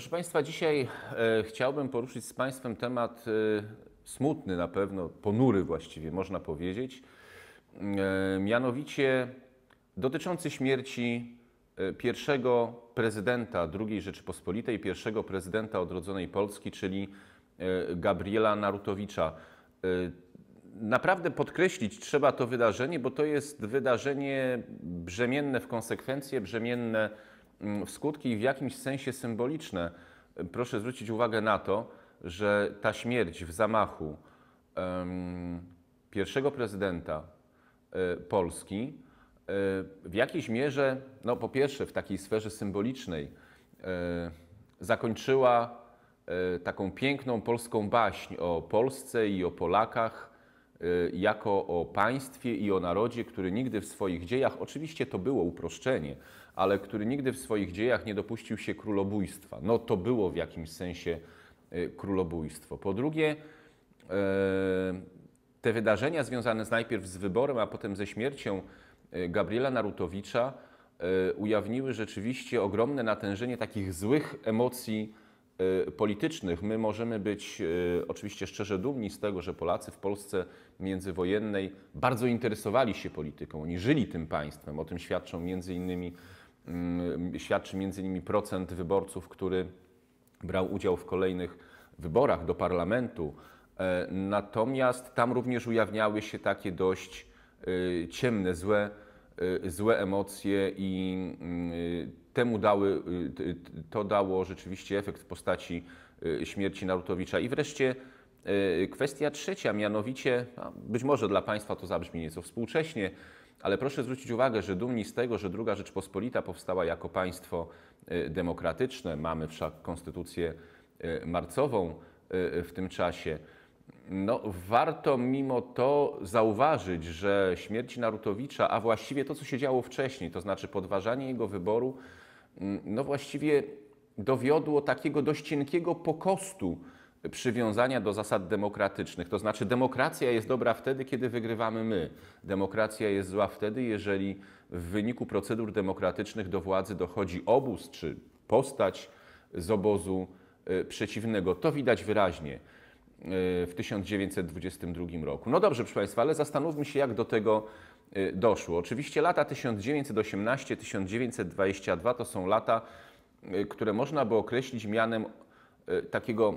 Proszę Państwa, dzisiaj e, chciałbym poruszyć z Państwem temat e, smutny na pewno, ponury właściwie można powiedzieć, e, mianowicie dotyczący śmierci pierwszego prezydenta II Rzeczypospolitej, pierwszego prezydenta odrodzonej Polski, czyli Gabriela Narutowicza. Naprawdę podkreślić trzeba to wydarzenie, bo to jest wydarzenie brzemienne w konsekwencje, brzemienne Mm, w skutki w jakimś sensie symboliczne. Proszę zwrócić uwagę na to, że ta śmierć w zamachu um, pierwszego prezydenta y, Polski y, w jakiejś mierze, no po pierwsze w takiej sferze symbolicznej, y, zakończyła taką piękną polską baśń o Polsce i o Polakach, Y, jako o państwie i o narodzie, który nigdy w swoich dziejach, oczywiście to było uproszczenie, ale który nigdy w swoich dziejach nie dopuścił się królobójstwa. No to było w jakimś sensie y, królobójstwo. Po drugie, y, te wydarzenia związane z najpierw z wyborem, a potem ze śmiercią Gabriela Narutowicza ujawniły rzeczywiście ogromne natężenie takich złych emocji Y, politycznych. My możemy być y, oczywiście szczerze dumni z tego, że Polacy w Polsce międzywojennej bardzo interesowali się polityką, oni żyli tym państwem. O tym świadczą między innymi, mm, świadczy między innymi procent wyborców, który brał udział w kolejnych wyborach do parlamentu. E, natomiast tam również ujawniały się takie dość y, ciemne, złe, złe emocje i mm, temu dały, y, to dało rzeczywiście efekt w postaci y, śmierci Narutowicza. I wreszcie y, kwestia trzecia, mianowicie, być może dla Państwa to zabrzmi nieco współcześnie, ale proszę zwrócić uwagę, że dumni z tego, że druga Rzeczpospolita powstała jako państwo demokratyczne, mamy wszak konstytucję marcową w tym czasie, no, warto mimo to zauważyć, że śmierć Narutowicza, a właściwie to, co się działo wcześniej, to znaczy podważanie jego wyboru, Mm, no właściwie dowiodło takiego dość cienkiego pokostu przywiązania do zasad demokratycznych. To znaczy, demokracja jest dobra wtedy, kiedy wygrywamy my. Demokracja jest zła wtedy, jeżeli w wyniku procedur demokratycznych do władzy dochodzi obóz czy postać z obozu e, przeciwnego. To widać wyraźnie e, w 1922 roku. No dobrze, proszę Państwa, ale zastanówmy się, jak do tego Y, doszło. Oczywiście lata 1918-1922 to są lata, y, które można by określić mianem y, takiego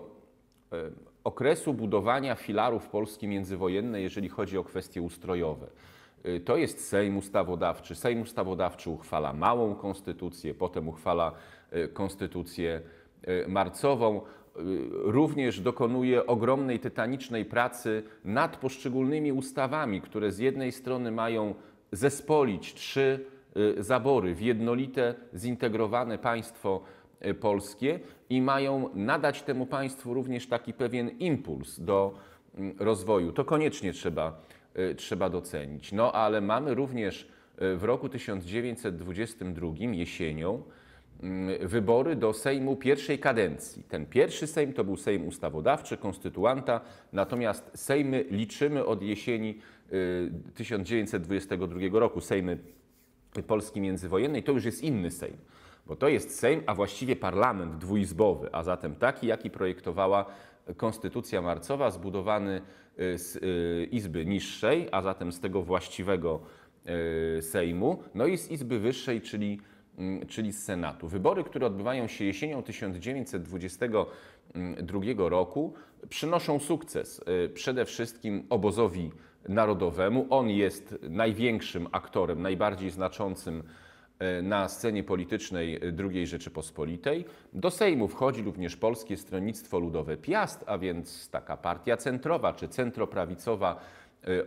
okresu budowania filarów Polski międzywojennej, jeżeli chodzi o kwestie ustrojowe. To jest Sejm Ustawodawczy. Sejm Ustawodawczy uchwala małą konstytucję, potem uchwala konstytucję marcową również dokonuje ogromnej, tytanicznej pracy nad poszczególnymi ustawami, które z jednej strony mają zespolić trzy y, zabory w jednolite, zintegrowane państwo y, polskie i mają nadać temu państwu również taki pewien impuls do mm, rozwoju. To koniecznie trzeba, y, trzeba docenić. No ale mamy również w roku 1922 jesienią Mm, wybory do Sejmu pierwszej kadencji. Ten pierwszy Sejm to był Sejm ustawodawczy, konstytuanta, natomiast Sejmy liczymy od jesieni 1922 y, roku, Sejmy Polski międzywojennej, to już jest inny Sejm bo to jest Sejm, a właściwie parlament dwuizbowy, a zatem taki, jaki projektowała Konstytucja Marcowa, zbudowany y, z y, Izby Niższej, a zatem z tego właściwego Sejmu, no i z Izby Wyższej, czyli Mm, czyli z Senatu. Wybory, które odbywają się jesienią 1922 roku, przynoszą sukces y, przede wszystkim obozowi narodowemu. On jest największym aktorem, najbardziej znaczącym y, na scenie politycznej y, II Rzeczypospolitej. Do Sejmu wchodzi również Polskie Stronnictwo Ludowe Piast, a więc taka partia centrowa czy centroprawicowa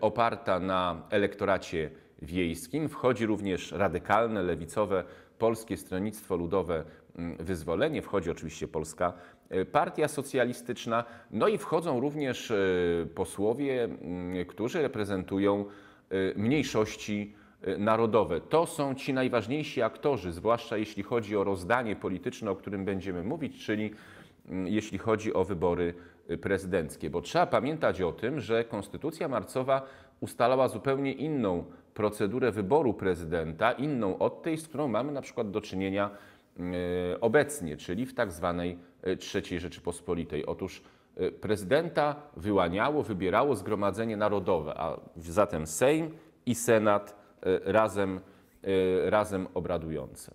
oparta na elektoracie wiejskim. Wchodzi również radykalne, lewicowe Polskie Stronnictwo Ludowe mm, Wyzwolenie, wchodzi oczywiście Polska e, Partia Socjalistyczna, no i wchodzą również e, posłowie, mm, którzy reprezentują e, mniejszości narodowe. To są ci najważniejsi aktorzy, zwłaszcza jeśli chodzi o rozdanie polityczne, o którym będziemy mówić, czyli mm, jeśli chodzi o wybory prezydenckie, bo trzeba pamiętać o tym, że konstytucja marcowa ustalała zupełnie inną procedurę wyboru prezydenta, inną od tej, z którą mamy na przykład do czynienia e, obecnie, czyli w tak zwanej e, III Rzeczypospolitej. Otóż e, prezydenta wyłaniało, wybierało Zgromadzenie Narodowe, a zatem Sejm i Senat razem, razem obradujące.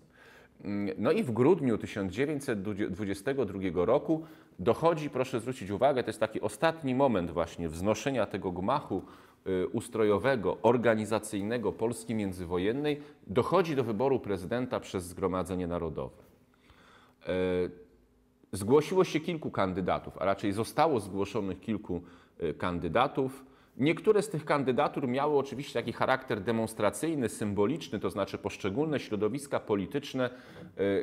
Mm, no i w grudniu 1922 roku Dochodzi, proszę zwrócić uwagę, to jest taki ostatni moment właśnie wznoszenia tego gmachu y, ustrojowego, organizacyjnego Polski międzywojennej, dochodzi do wyboru prezydenta przez Zgromadzenie Narodowe. Y, zgłosiło się kilku kandydatów, a raczej zostało zgłoszonych kilku y, kandydatów. Niektóre z tych kandydatur miały oczywiście taki charakter demonstracyjny, symboliczny, to znaczy poszczególne środowiska polityczne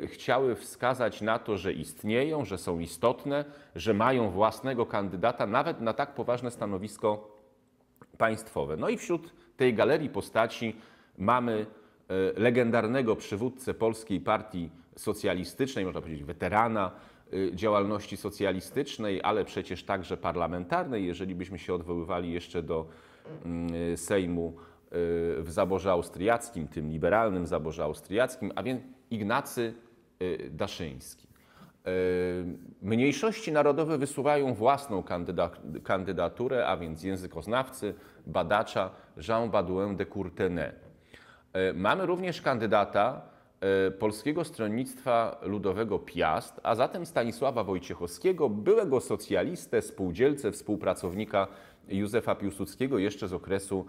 e, chciały wskazać na to, że istnieją, że są istotne, że mają własnego kandydata nawet na tak poważne stanowisko państwowe. No i wśród tej galerii postaci mamy e, legendarnego przywódcę Polskiej Partii Socjalistycznej, można powiedzieć weterana Y, działalności socjalistycznej, ale przecież także parlamentarnej, jeżeli byśmy się odwoływali jeszcze do mm, y, Sejmu y, w zaborze austriackim, tym liberalnym zaborze austriackim, a więc Ignacy Daszyński. Mniejszości narodowe wysuwają własną kandydaturę, a więc językoznawcy, badacza Jean Baudouin de Courtenay. Mamy również kandydata, E, Polskiego Stronnictwa Ludowego Piast, a zatem Stanisława Wojciechowskiego, byłego socjalistę, spółdzielcę, współpracownika Józefa Piłsudskiego jeszcze z okresu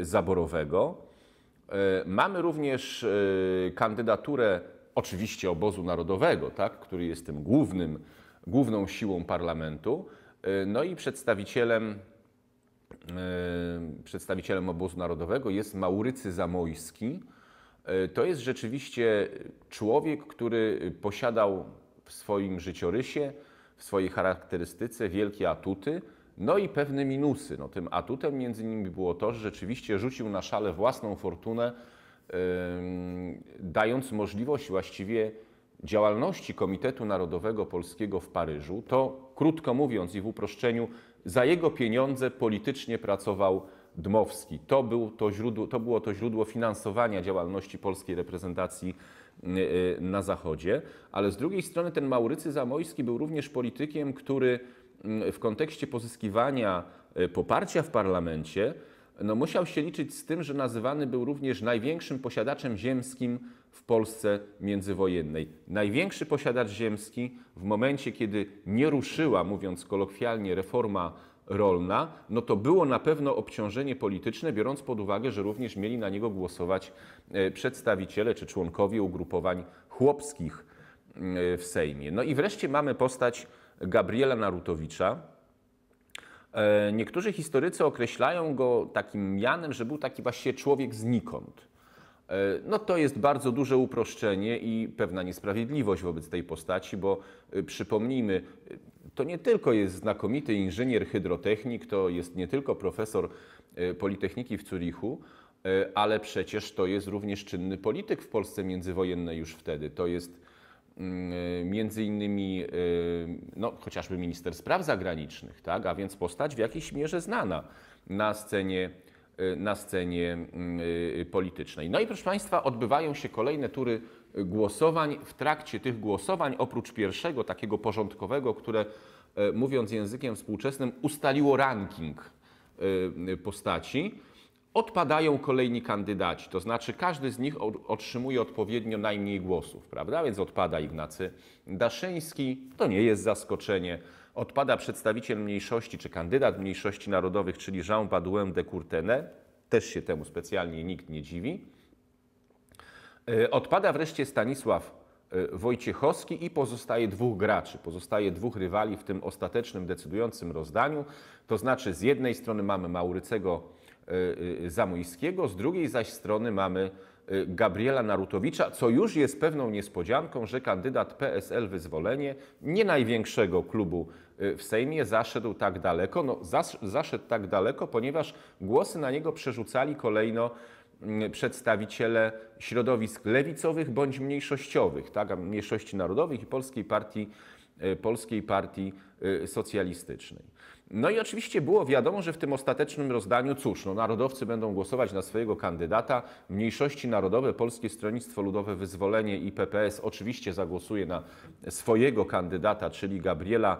e, zaborowego. E, mamy również kandydaturę oczywiście obozu narodowego, tak, który jest tym głównym, główną siłą parlamentu, no i przedstawicielem przedstawicielem obozu narodowego jest Maurycy Zamojski, E, to jest rzeczywiście człowiek, który posiadał w swoim życiorysie, w swojej charakterystyce wielkie atuty, no i pewne minusy. No, tym atutem między innymi było to, że rzeczywiście rzucił na szale własną fortunę, dając możliwość właściwie działalności Komitetu Narodowego Polskiego w Paryżu. To krótko mówiąc i w uproszczeniu, za jego pieniądze politycznie pracował Dmowski. To, był to, źródło, to było to źródło finansowania działalności polskiej reprezentacji y, y, na Zachodzie, ale z drugiej strony ten Maurycy Zamojski był również politykiem, który mm, w kontekście pozyskiwania y, poparcia w parlamencie no, musiał się liczyć z tym, że nazywany był również największym posiadaczem ziemskim w Polsce międzywojennej. Największy posiadacz ziemski w momencie, kiedy nie ruszyła, mówiąc kolokwialnie, reforma rolna, no to było na pewno obciążenie polityczne, biorąc pod uwagę, że również mieli na niego głosować e, przedstawiciele czy członkowie ugrupowań chłopskich e, w Sejmie. No i wreszcie mamy postać Gabriela Narutowicza. E, niektórzy historycy określają go takim mianem, że był taki właśnie człowiek znikąd. No to jest bardzo duże uproszczenie i pewna niesprawiedliwość wobec tej postaci, bo przypomnijmy, to nie tylko jest znakomity inżynier hydrotechnik, to jest nie tylko profesor e, Politechniki w Curichu, e, ale przecież to jest również czynny polityk w Polsce międzywojennej już wtedy. To jest mm, e, między innymi no, chociażby minister spraw zagranicznych, tak? a więc postać w jakiejś mierze znana na scenie, na scenie mm, politycznej. No i proszę Państwa, odbywają się kolejne tury głosowań. W trakcie tych głosowań, oprócz pierwszego takiego porządkowego, które e, mówiąc językiem współczesnym ustaliło ranking e, postaci, odpadają kolejni kandydaci. To znaczy każdy z nich otrzymuje odpowiednio najmniej głosów, prawda? Więc odpada Ignacy Daszyński, to nie jest zaskoczenie. Odpada przedstawiciel mniejszości czy kandydat mniejszości narodowych, czyli Jean Badouin de Courtenay, też się temu specjalnie nikt nie dziwi. E, odpada wreszcie Stanisław e, Wojciechowski i pozostaje dwóch graczy, pozostaje dwóch rywali w tym ostatecznym, decydującym rozdaniu. To znaczy, z jednej strony mamy Maurycego e, Zamojskiego, z drugiej zaś strony mamy Gabriela Narutowicza, co już jest pewną niespodzianką, że kandydat PSL Wyzwolenie, nie największego klubu w Sejmie, zaszedł tak daleko. No, zaszedł tak daleko, ponieważ głosy na niego przerzucali kolejno przedstawiciele środowisk lewicowych bądź mniejszościowych, tak, mniejszości narodowych i Polskiej Partii, e, Polskiej Partii e, Socjalistycznej. No i oczywiście było wiadomo, że w tym ostatecznym rozdaniu, cóż, no, narodowcy będą głosować na swojego kandydata, mniejszości narodowe, Polskie Stronnictwo Ludowe, Wyzwolenie i PPS oczywiście zagłosuje na swojego kandydata, czyli Gabriela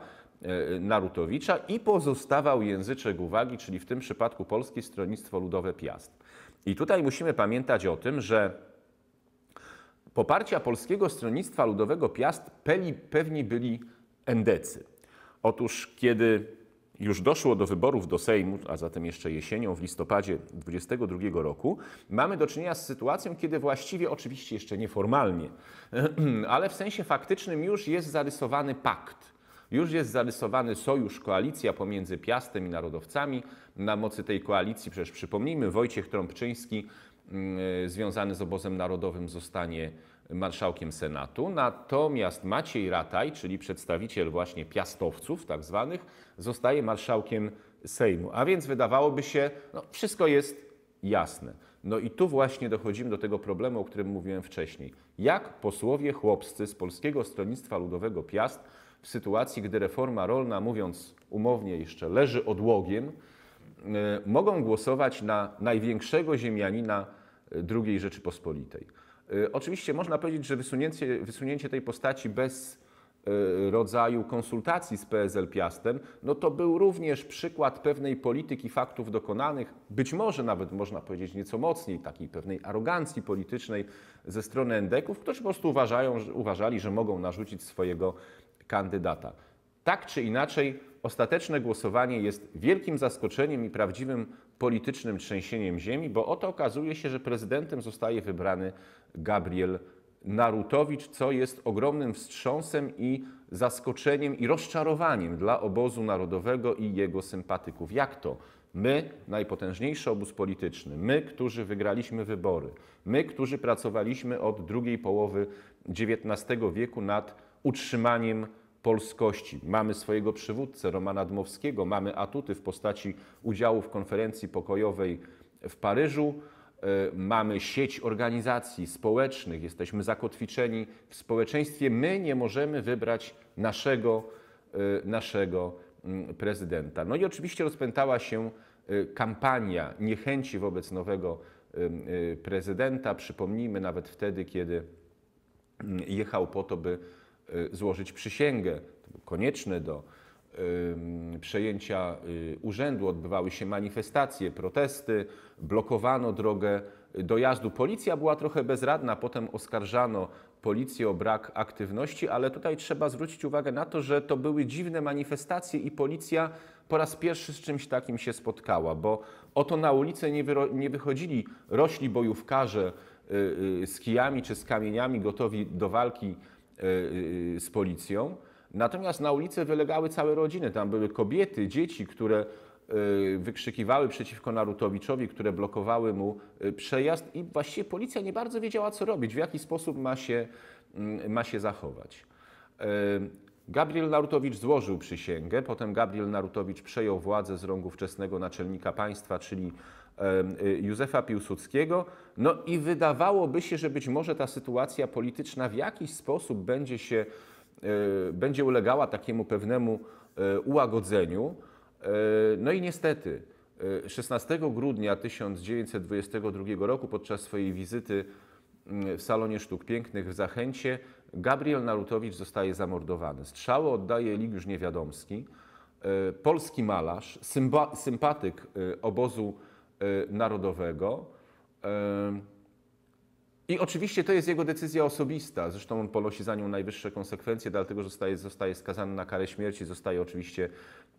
e, Narutowicza i pozostawał języczek uwagi, czyli w tym przypadku Polskie Stronnictwo Ludowe Piast. I tutaj musimy pamiętać o tym, że poparcia Polskiego Stronnictwa Ludowego Piast pewni byli endecy. Otóż kiedy już doszło do wyborów do Sejmu, a zatem jeszcze jesienią, w listopadzie 2022 roku, mamy do czynienia z sytuacją, kiedy właściwie, oczywiście jeszcze nieformalnie, ale w sensie faktycznym już jest zarysowany pakt już jest zarysowany sojusz, koalicja pomiędzy Piastem i narodowcami. Na mocy tej koalicji, przecież przypomnijmy, Wojciech Trąbczyński mm, związany z obozem narodowym zostanie marszałkiem Senatu, natomiast Maciej Rataj, czyli przedstawiciel właśnie piastowców tak zwanych, zostaje marszałkiem Sejmu. A więc wydawałoby się, no wszystko jest jasne. No i tu właśnie dochodzimy do tego problemu, o którym mówiłem wcześniej. Jak posłowie chłopscy z Polskiego Stronnictwa Ludowego Piast w sytuacji, gdy reforma rolna, mówiąc umownie jeszcze, leży odłogiem, e, mogą głosować na największego ziemianina e, II Rzeczypospolitej. E, oczywiście można powiedzieć, że wysunięcie, wysunięcie tej postaci bez rodzaju konsultacji z PSL Piastem, no to był również przykład pewnej polityki faktów dokonanych, być może nawet można powiedzieć nieco mocniej, takiej pewnej arogancji politycznej ze strony endeków, którzy po prostu uważają, uważali, że mogą narzucić swojego kandydata. Tak czy inaczej, ostateczne głosowanie jest wielkim zaskoczeniem i prawdziwym politycznym trzęsieniem ziemi, bo oto okazuje się, że prezydentem zostaje wybrany Gabriel Narutowicz, co jest ogromnym wstrząsem i zaskoczeniem i rozczarowaniem dla obozu narodowego i jego sympatyków. Jak to? My, najpotężniejszy obóz polityczny, my, którzy wygraliśmy wybory, my, którzy pracowaliśmy od drugiej połowy XIX wieku nad utrzymaniem polskości. Mamy swojego przywódcę Romana Dmowskiego, mamy atuty w postaci udziału w konferencji pokojowej w Paryżu, e, mamy sieć organizacji społecznych, jesteśmy zakotwiczeni w społeczeństwie. My nie możemy wybrać naszego, e, naszego mm, prezydenta. No i oczywiście rozpętała się e, kampania niechęci wobec nowego prezydenta. Przypomnijmy nawet wtedy, kiedy mm, jechał po to, by Y, złożyć przysięgę. To było konieczne do przejęcia y, urzędu. Odbywały się manifestacje, protesty, blokowano drogę dojazdu. Policja była trochę bezradna, potem oskarżano policję o brak aktywności, ale tutaj trzeba zwrócić uwagę na to, że to były dziwne manifestacje i policja po raz pierwszy z czymś takim się spotkała, bo oto na ulicę nie, nie wychodzili rośli bojówkarze y, y, z kijami czy z kamieniami gotowi do walki E, e, z policją. Natomiast na ulicę wylegały całe rodziny. Tam były kobiety, dzieci, które e, wykrzykiwały przeciwko Narutowiczowi, które blokowały mu przejazd i właściwie policja nie bardzo wiedziała, co robić, w jaki sposób ma się, ma się zachować. Gabriel Narutowicz złożył przysięgę, potem Gabriel Narutowicz przejął władzę z rąk ówczesnego naczelnika państwa, czyli Y, Józefa Piłsudskiego. No i wydawałoby się, że być może ta sytuacja polityczna w jakiś sposób będzie się, e, będzie ulegała takiemu pewnemu e, ułagodzeniu. E, no i niestety 16 grudnia 1922 roku podczas swojej wizyty w Salonie Sztuk Pięknych w Zachęcie Gabriel Narutowicz zostaje zamordowany. Strzały oddaje Ligiusz Niewiadomski, polski malarz, sympatyk obozu E, narodowego. E, I oczywiście to jest jego decyzja osobista. Zresztą on ponosi za nią najwyższe konsekwencje, dlatego że zostaje, zostaje skazany na karę śmierci, zostaje oczywiście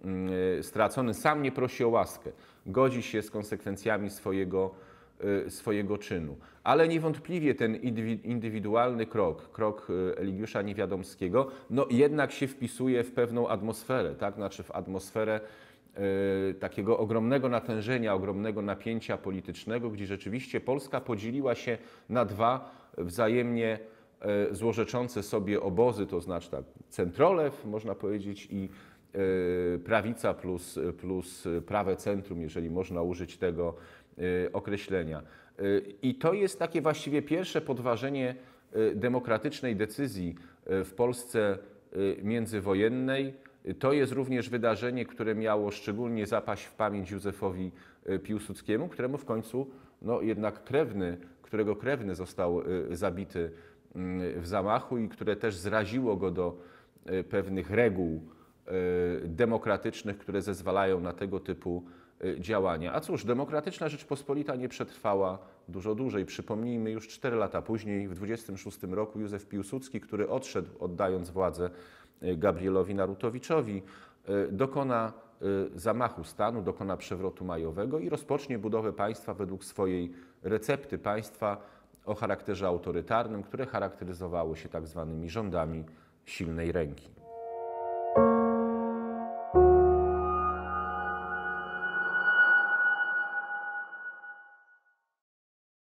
mm, e, stracony. Sam nie prosi o łaskę. Godzi się z konsekwencjami swojego, swojego czynu. Ale niewątpliwie ten indywidualny krok, krok Eligiusza Niewiadomskiego, no jednak się wpisuje w pewną atmosferę, tak? Znaczy w atmosferę E, takiego ogromnego natężenia, ogromnego napięcia politycznego, gdzie rzeczywiście Polska podzieliła się na dwa wzajemnie e, złożeczące sobie obozy, to znaczy tak, centrolew, można powiedzieć, i e, prawica plus, plus prawe centrum, jeżeli można użyć tego określenia. I to jest takie właściwie pierwsze podważenie demokratycznej decyzji w Polsce międzywojennej to jest również wydarzenie, które miało szczególnie zapaść w pamięć Józefowi e, Piłsudskiemu, któremu w końcu no, jednak krewny, którego krewny został e, zabity mm, w zamachu i które też zraziło go do e, pewnych reguł demokratycznych, które zezwalają na tego typu działania. A cóż, demokratyczna Rzeczpospolita nie przetrwała dużo dłużej. Przypomnijmy, już 4 lata później, w 26 roku Józef Piłsudski, który odszedł oddając władzę Gabrielowi Narutowiczowi, e, dokona e, zamachu stanu, dokona przewrotu majowego i rozpocznie budowę państwa według swojej recepty państwa o charakterze autorytarnym, które charakteryzowało się tak zwanymi rządami silnej ręki.